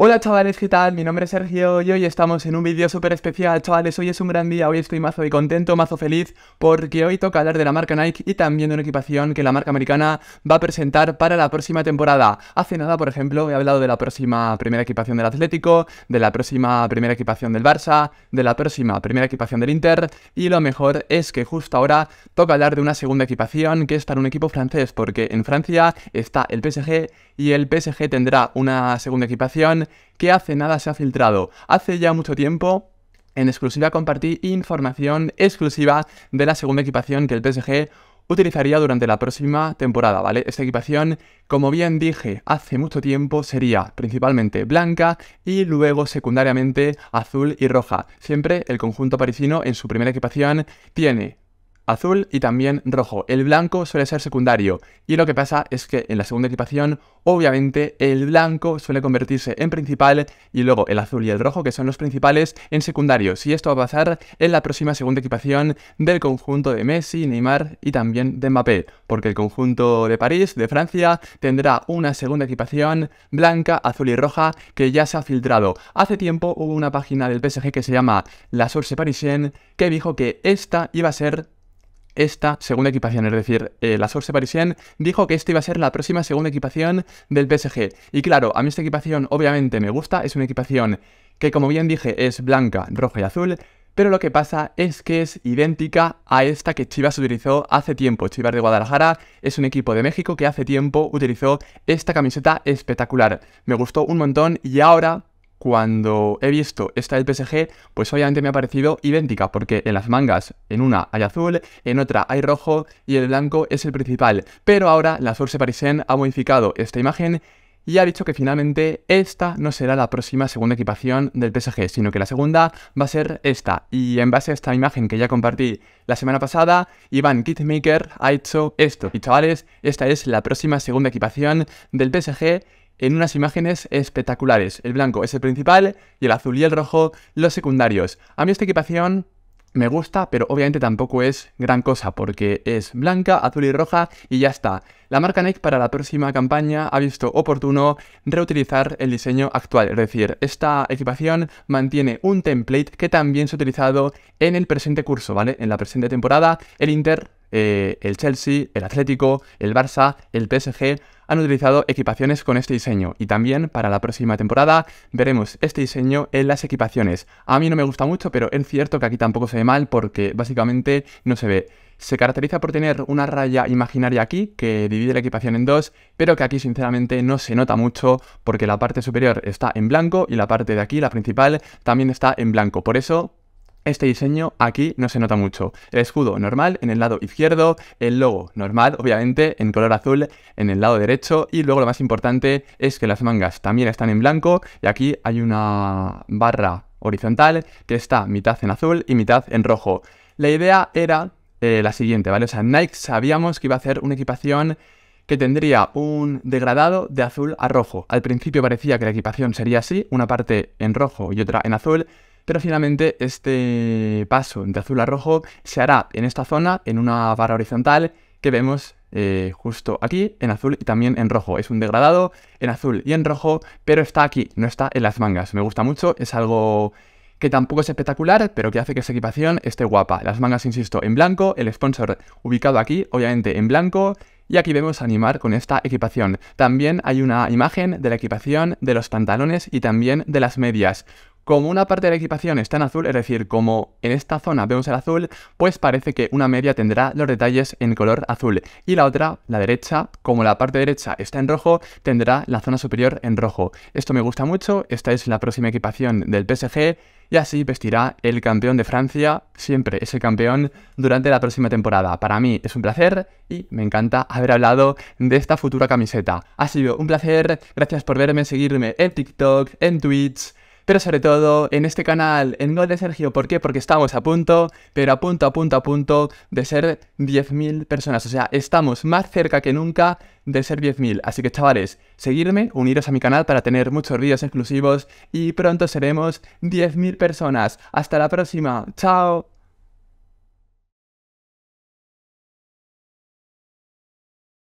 Hola chavales, ¿qué tal? Mi nombre es Sergio y hoy estamos en un vídeo súper especial, chavales, hoy es un gran día, hoy estoy mazo y contento, mazo feliz, porque hoy toca hablar de la marca Nike y también de una equipación que la marca americana va a presentar para la próxima temporada. Hace nada, por ejemplo, he hablado de la próxima primera equipación del Atlético, de la próxima primera equipación del Barça, de la próxima primera equipación del Inter, y lo mejor es que justo ahora toca hablar de una segunda equipación que es para un equipo francés, porque en Francia está el PSG y el PSG tendrá una segunda equipación que hace nada se ha filtrado. Hace ya mucho tiempo en exclusiva compartí información exclusiva de la segunda equipación que el PSG utilizaría durante la próxima temporada, ¿vale? Esta equipación, como bien dije hace mucho tiempo, sería principalmente blanca y luego secundariamente azul y roja. Siempre el conjunto parisino en su primera equipación tiene azul y también rojo. El blanco suele ser secundario y lo que pasa es que en la segunda equipación obviamente el blanco suele convertirse en principal y luego el azul y el rojo que son los principales en secundarios y esto va a pasar en la próxima segunda equipación del conjunto de Messi, Neymar y también de Mbappé porque el conjunto de París, de Francia, tendrá una segunda equipación blanca, azul y roja que ya se ha filtrado. Hace tiempo hubo una página del PSG que se llama La Source Parisienne que dijo que esta iba a ser esta segunda equipación, es decir, eh, la Source Parisien dijo que esta iba a ser la próxima segunda equipación del PSG. Y claro, a mí esta equipación obviamente me gusta, es una equipación que como bien dije es blanca, roja y azul, pero lo que pasa es que es idéntica a esta que Chivas utilizó hace tiempo. Chivas de Guadalajara es un equipo de México que hace tiempo utilizó esta camiseta espectacular. Me gustó un montón y ahora cuando he visto esta del PSG, pues obviamente me ha parecido idéntica, porque en las mangas, en una hay azul, en otra hay rojo y el blanco es el principal. Pero ahora la Source Parisien ha modificado esta imagen y ha dicho que finalmente esta no será la próxima segunda equipación del PSG, sino que la segunda va a ser esta. Y en base a esta imagen que ya compartí la semana pasada, Iván Kitmaker ha hecho esto. Y chavales, esta es la próxima segunda equipación del PSG en unas imágenes espectaculares. El blanco es el principal y el azul y el rojo los secundarios. A mí esta equipación me gusta, pero obviamente tampoco es gran cosa porque es blanca, azul y roja y ya está. La marca Nike para la próxima campaña ha visto oportuno reutilizar el diseño actual, es decir, esta equipación mantiene un template que también se ha utilizado en el presente curso, ¿vale? En la presente temporada, el Inter, eh, el Chelsea, el Atlético, el Barça, el PSG han utilizado equipaciones con este diseño y también para la próxima temporada veremos este diseño en las equipaciones. A mí no me gusta mucho, pero es cierto que aquí tampoco se ve mal porque básicamente no se ve. Se caracteriza por tener una raya imaginaria aquí que divide la equipación en dos, pero que aquí sinceramente no se nota mucho porque la parte superior está en blanco y la parte de aquí, la principal, también está en blanco. Por eso este diseño aquí no se nota mucho. El escudo normal en el lado izquierdo, el logo normal, obviamente, en color azul en el lado derecho y luego lo más importante es que las mangas también están en blanco y aquí hay una barra horizontal que está mitad en azul y mitad en rojo. La idea era eh, la siguiente, ¿vale? O sea, Nike sabíamos que iba a hacer una equipación que tendría un degradado de azul a rojo. Al principio parecía que la equipación sería así, una parte en rojo y otra en azul, pero finalmente este paso de azul a rojo se hará en esta zona, en una barra horizontal que vemos eh, justo aquí en azul y también en rojo. Es un degradado en azul y en rojo, pero está aquí, no está en las mangas. Me gusta mucho, es algo que tampoco es espectacular, pero que hace que esta equipación esté guapa. Las mangas, insisto, en blanco, el sponsor ubicado aquí, obviamente en blanco, y aquí vemos animar con esta equipación. También hay una imagen de la equipación, de los pantalones y también de las medias. Como una parte de la equipación está en azul, es decir, como en esta zona vemos el azul, pues parece que una media tendrá los detalles en color azul. Y la otra, la derecha, como la parte derecha está en rojo, tendrá la zona superior en rojo. Esto me gusta mucho, esta es la próxima equipación del PSG y así vestirá el campeón de Francia, siempre es el campeón, durante la próxima temporada. Para mí es un placer y me encanta haber hablado de esta futura camiseta. Ha sido un placer, gracias por verme, seguirme en TikTok, en Twitch pero sobre todo en este canal, en Gol de Sergio. ¿Por qué? Porque estamos a punto, pero a punto, a punto, a punto de ser 10.000 personas. O sea, estamos más cerca que nunca de ser 10.000. Así que chavales, seguidme, uniros a mi canal para tener muchos vídeos exclusivos y pronto seremos 10.000 personas. Hasta la próxima. Chao.